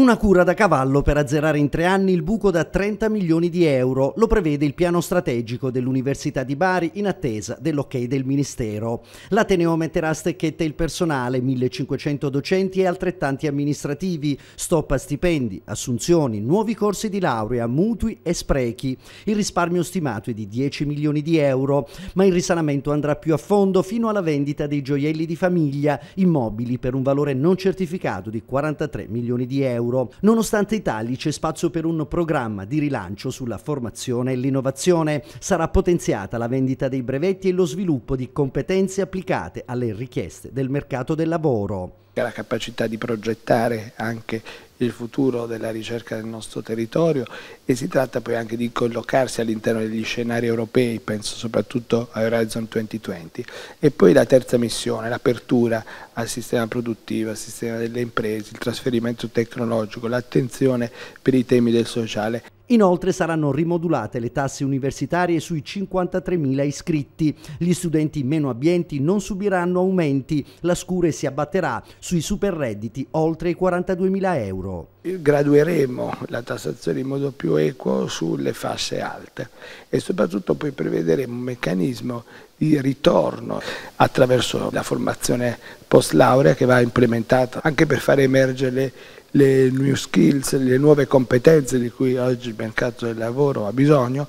Una cura da cavallo per azzerare in tre anni il buco da 30 milioni di euro, lo prevede il piano strategico dell'Università di Bari in attesa dell'ok del Ministero. L'Ateneo metterà a stecchette il personale, 1500 docenti e altrettanti amministrativi, stop a stipendi, assunzioni, nuovi corsi di laurea, mutui e sprechi. Il risparmio stimato è di 10 milioni di euro, ma il risanamento andrà più a fondo fino alla vendita dei gioielli di famiglia, immobili per un valore non certificato di 43 milioni di euro euro. Nonostante i tagli c'è spazio per un programma di rilancio sulla formazione e l'innovazione. Sarà potenziata la vendita dei brevetti e lo sviluppo di competenze applicate alle richieste del mercato del lavoro la capacità di progettare anche il futuro della ricerca del nostro territorio e si tratta poi anche di collocarsi all'interno degli scenari europei, penso soprattutto a Horizon 2020. E poi la terza missione, l'apertura al sistema produttivo, al sistema delle imprese, il trasferimento tecnologico, l'attenzione per i temi del sociale. Inoltre saranno rimodulate le tasse universitarie sui 53.000 iscritti. Gli studenti meno abbienti non subiranno aumenti, la scure si abbatterà sui superredditi oltre i 42.000 euro gradueremo la tassazione in modo più equo sulle fasce alte e soprattutto poi prevederemo un meccanismo di ritorno attraverso la formazione post laurea che va implementata anche per far emergere le, le new skills, le nuove competenze di cui oggi il mercato del lavoro ha bisogno.